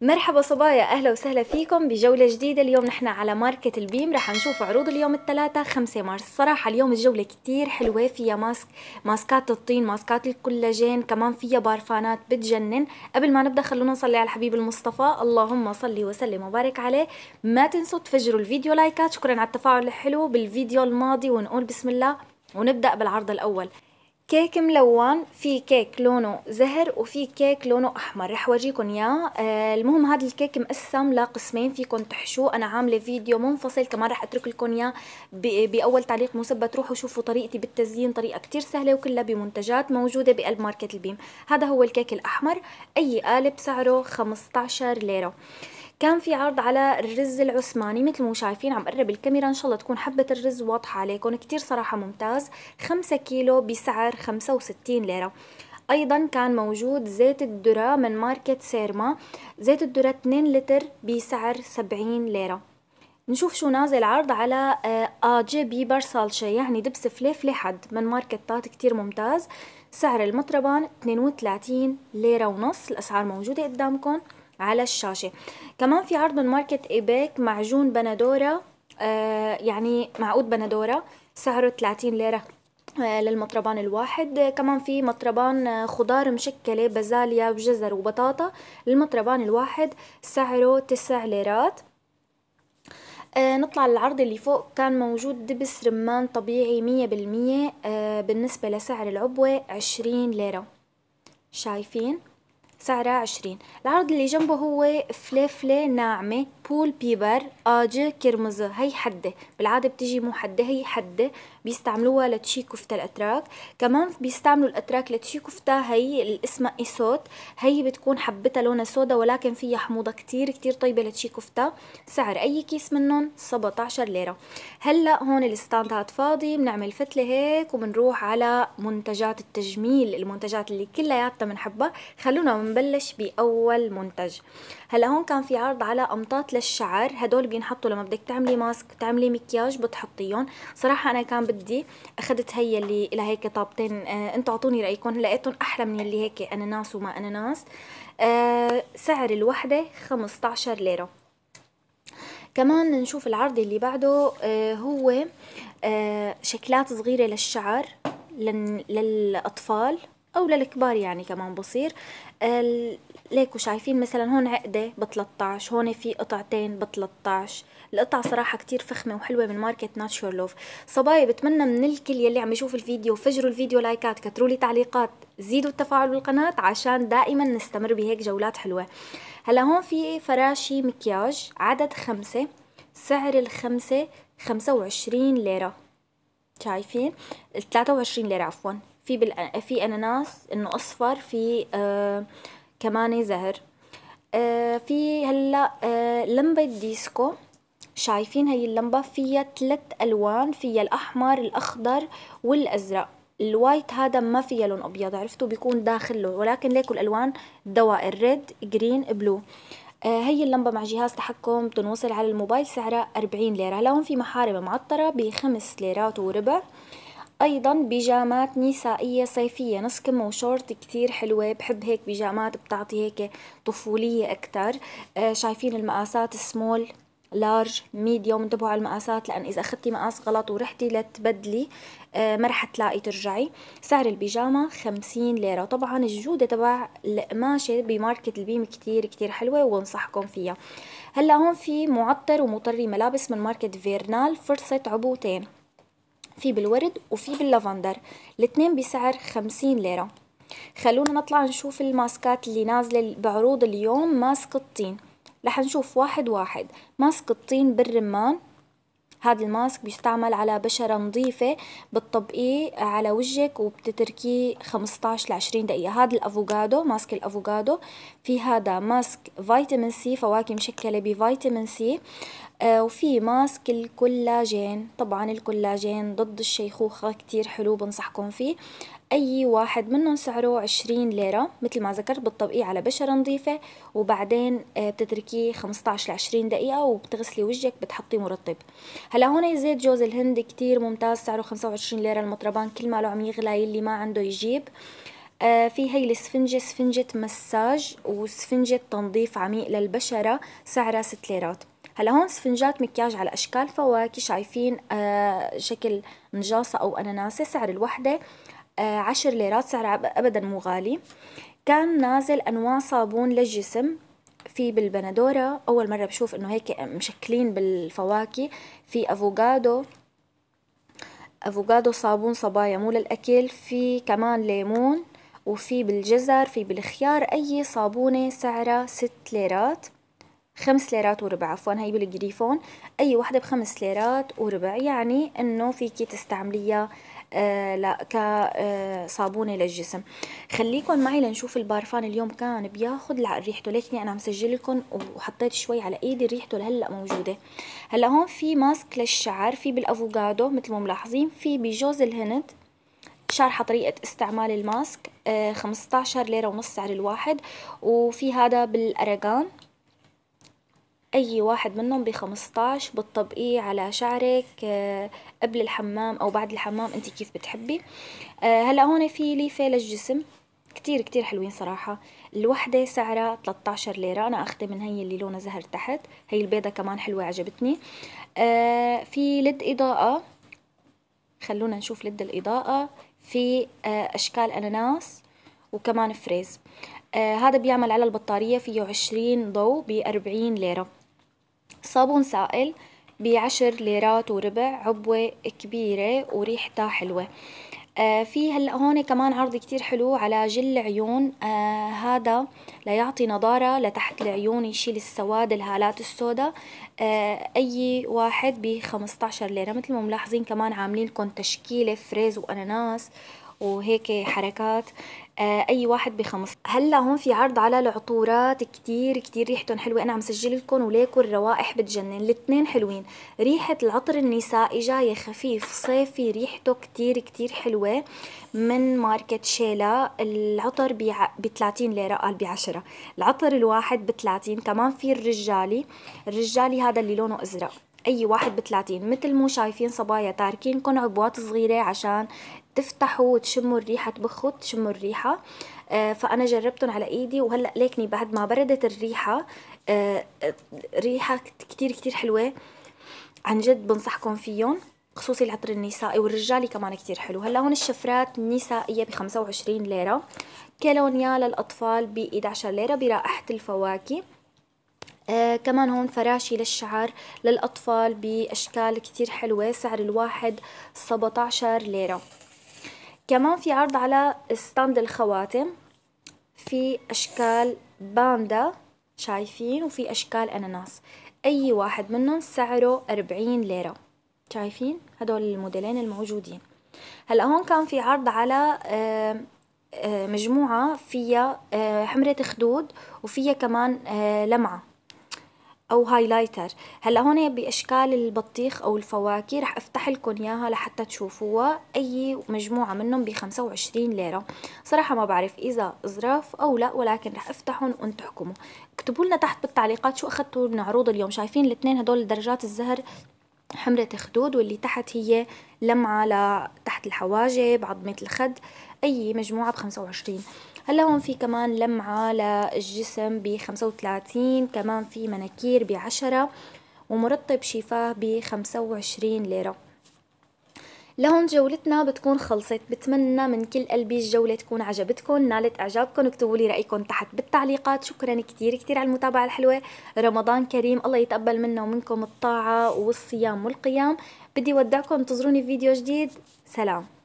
مرحبا صبايا اهلا وسهلا فيكم بجولة جديدة اليوم نحن على ماركة البيم رح نشوف عروض اليوم الثلاثاء 5 مارس صراحة اليوم الجولة كتير حلوة فيها ماسك ماسكات الطين ماسكات الكولاجين كمان فيها بارفانات بتجنن قبل ما نبدأ خلونا نصلي على الحبيب المصطفى اللهم صلي وسلم وبارك عليه ما تنسوا تفجروا الفيديو لايكات شكرا على التفاعل الحلو بالفيديو الماضي ونقول بسم الله ونبدأ بالعرض الأول كيك ملون في كيك لونه زهر وفي كيك لونه احمر رح ورجيكم اياه آه، المهم هذا الكيك مقسم لقسمين فيكم تحشوه انا عامله فيديو منفصل كمان رح اترك لكم اياه باول تعليق مثبت روحوا شوفوا طريقتي بالتزيين طريقه كتير سهله وكلها بمنتجات موجوده بقلب ماركت البيم هذا هو الكيك الاحمر اي قالب سعره 15 ليره كان في عرض على الرز العثماني مثل ما شايفين عم قرب الكاميرا ان شاء الله تكون حبة الرز واضحة عليكم كتير صراحة ممتاز خمسة كيلو بسعر خمسة وستين ليرة ايضا كان موجود زيت الذرة من ماركة سيرما زيت الذرة 2 لتر بسعر 70 ليرة نشوف شو نازل عرض على آه، اجي بيبر سالشا يعني دبس فليفلة حد من ماركة تات كتير ممتاز سعر المطربان 32 ليرة ونص الاسعار موجودة قدامكم على الشاشة كمان في عرض من ماركت إيباك معجون بندورة آه يعني معقود بندورة سعره 30 ليرة آه، للمطربان الواحد كمان في مطربان آه، خضار مشكلة بازاليا وجزر وبطاطا للمطربان الواحد سعره 9 ليرات آه نطلع للعرض اللي فوق كان موجود دبس رمان طبيعي مية بالمية آه بالنسبة لسعر العبوة عشرين ليرة شايفين؟ سعرها 20 العرض اللي جنبه هو فليفلة ناعمة بول بيبر آجة كرمزة هي حدة بالعادة بتجي مو حدة هي حدة بيستعملوها لتشي كفتة الأتراك كمان بيستعملوا الأتراك لتشي كفتة هي اللي اسمها إيسوت هي بتكون حبتها لونها سودا ولكن فيها حموضة كتير كتير طيبة لتشي كفتة سعر أي كيس منهم 17 ليرة هلأ هون الستاندات فاضي بنعمل فتلة هيك وبنروح على منتجات التجميل المنتجات اللي كلياتنا بنحبها خلونا نبلش بأول منتج هلا هون كان في عرض على أمطاط للشعر هدول بينحطوا لما بدك تعملي ماسك تعملي مكياج بتحطيهم صراحة أنا كان بدي اخذت هي اللي لها هيك طابتين آه انتوا اعطوني رايكم لقيتهم احلى من اللي هيك اناناس وما اناناس آه سعر الوحده 15 ليره كمان نشوف العرض اللي بعده آه هو آه شكلات صغيره للشعر للاطفال او للكبار يعني كمان بصير ليكو شايفين مثلا هون عقده ب 13 هون في قطعتين ب 13 القطع صراحة كتير فخمة وحلوة من ماركة ناتشور لوف صبايا بتمنى من الكل يلي عم يشوف الفيديو فجروا الفيديو لايكات كتروا لي تعليقات زيدوا التفاعل بالقناة عشان دائما نستمر بهيك جولات حلوة هلا هون في فراشي مكياج عدد خمسة سعر الخمسة خمسة وعشرين ليرة شايفين 23 ليرة عفوا في بال... في اناناس انه اصفر في آه كمان زهر آه في هلا آه لمبه ديسكو شايفين هي اللمبه فيها ثلاث الوان فيها الاحمر الاخضر والازرق الوايت هذا ما فيها لون ابيض عرفتوا بيكون داخل له ولكن ليكوا الالوان دوائر ريد جرين بلو هي آه، اللمبة مع جهاز تحكم بتنوصل على الموبايل سعرها 40 ليرة هلا هون في محارم معطرة بخمس ليرات وربع أيضا بيجامات نسائية صيفية نص كم وشورت كتير حلوة بحب هيك بيجامات بتعطي هيك طفولية أكتر آه، شايفين المقاسات سمول لارج ميديوم انتبهوا على المقاسات لان اذا اخذتي مقاس غلط ورحتي لتبدلي آه، ما رح تلاقي ترجعي سعر البيجامه 50 ليره طبعا الجوده تبع القماشه بماركه البيم كتير كتير حلوه وانصحكم فيها هلا هون في معطر ومطري ملابس من ماركه فيرنال فرصه عبوتين في بالورد وفي باللافندر الاتنين بسعر خمسين ليرة خلونا نطلع نشوف الماسكات اللي نازلة بعروض اليوم ماسك الطين رح نشوف واحد واحد ماسك الطين بالرمان هذا الماسك بيستعمل على بشرة نظيفة بتطبقيه على وجهك وبتتركيه 15 ل 20 دقيقة هذا الأفوكادو ماسك الأفوكادو في هذا ماسك فيتامين سي فواكه مشكلة بفيتامين سي آه، وفي ماسك الكولاجين طبعا الكولاجين ضد الشيخوخة كتير حلو بنصحكم فيه أي واحد منهم سعره 20 ليرة مثل ما ذكرت بتطبقيه على بشرة نظيفة وبعدين آه، بتتركيه 15 ل 20 دقيقة وبتغسلي وجهك بتحطي مرطب هلا هون زيت جوز الهند كتير ممتاز سعره 25 ليرة المطربان كل ما له عم يغلى يلي ما عنده يجيب آه، في هي السفنجة سفنجة مساج وسفنجة تنظيف عميق للبشرة سعرها 6 ليرات هلا هون سفنجات مكياج على اشكال فواكه شايفين آه شكل نجاصه او اناناسه سعر الوحده آه عشر ليرات سعر ابدا مو غالي كان نازل انواع صابون للجسم في بالبندوره اول مره بشوف انه هيك مشكلين بالفواكه في افوكادو افوكادو صابون صبايا مو للاكل في كمان ليمون وفي بالجزر في بالخيار اي صابونه سعرها ست ليرات خمس ليرات وربع عفوا هي بالجريفون اي وحده بخمس ليرات وربع يعني انه فيكي تستعمليها آه لا كصابونه آه، للجسم خليكم معي لنشوف البارفان اليوم كان بياخد العقل ريحته ليكني انا مسجل لكم وحطيت شوي على ايدي ريحته لهلا موجوده هلا هون في ماسك للشعر في بالافوكادو مثل ما ملاحظين في بجوز الهند شارحة طريقة استعمال الماسك 15 آه، ليرة ونص سعر الواحد وفي هذا بالارغان أي واحد منهم 15 بتطبقيه على شعرك آه، قبل الحمام أو بعد الحمام أنت كيف بتحبي آه، هلأ هون في ليفة للجسم كتير كتير حلوين صراحة الوحدة سعرها 13 ليرة أنا أخذت من هي اللي لونها زهر تحت هي البيضة كمان حلوة عجبتني آه، في لد إضاءة خلونا نشوف لد الإضاءة في أشكال أناناس وكمان فريز آه هذا بيعمل على البطارية فيه عشرين ضوء بأربعين ليرة صابون سائل بعشر ليرات وربع عبوة كبيرة وريحتها حلوة آه في هلا هون كمان عرض كتير حلو على جل العيون آه هذا ليعطي نضارة لتحت العيون يشيل السواد الهالات السوداء آه اي واحد ب 15 ليرة مثل ما ملاحظين كمان عاملين لكم تشكيلة فريز واناناس وهيك حركات آه، اي واحد بخمس هلا هون في عرض على العطورات كتير كتير ريحتهم حلوه انا عم سجل لكم وليكن الروائح بتجنن الاثنين حلوين ريحه العطر النسائي جايه خفيف صيفي ريحته كتير كتير حلوه من ماركة شيلا العطر ب 30 ليرة قال ب 10 العطر الواحد ب 30 كمان في الرجالي الرجالي هذا اللي لونه ازرق اي واحد ب 30 مثل مو شايفين صبايا تاركين عبوات صغيره عشان تفتحوا وتشموا الريحه تبخوا تشموا الريحه آه، فانا جربتهم على ايدي وهلا ليكني بعد ما بردت الريحه آه، آه، ريحه كتير كتير حلوه عن جد بنصحكم فيهم خصوصي العطر النسائي والرجالي كمان كتير حلو هلا هون الشفرات النسائيه ب 25 ليره كالونيا للاطفال ب 11 ليره برائحه الفواكه آه كمان هون فراشي للشعر للأطفال بأشكال كتير حلوة سعر الواحد 17 ليرة كمان في عرض على ستاند الخواتم في اشكال باندا شايفين وفي اشكال اناناس اي واحد منهم سعره 40 ليره شايفين هدول الموديلين الموجودين هلا هون كان في عرض على مجموعه فيها حمره خدود وفيها كمان لمعه او هايلايتر هلا هون باشكال البطيخ او الفواكه رح افتح لكم اياها لحتى تشوفوها اي مجموعه منهم ب 25 ليره صراحه ما بعرف اذا ازراف او لا ولكن رح افتحهم تحكموا اكتبوا لنا تحت بالتعليقات شو اخذتوا من عروض اليوم شايفين الاثنين هدول درجات الزهر حمرة خدود واللي تحت هي لمعة لتحت الحواجب عظمة الخد أي مجموعة بخمسة وعشرين هلا هون في كمان لمعة للجسم ب 35 كمان في مناكير ب 10 ومرطب شفاه ب 25 ليرة لهون جولتنا بتكون خلصت بتمنى من كل قلبي الجولة تكون عجبتكم نالت اعجابكم اكتبوا لي رأيكم تحت بالتعليقات شكرا كتير كتير على المتابعة الحلوة رمضان كريم الله يتقبل منا ومنكم الطاعة والصيام والقيام بدي ودعكم انتظروني في فيديو جديد سلام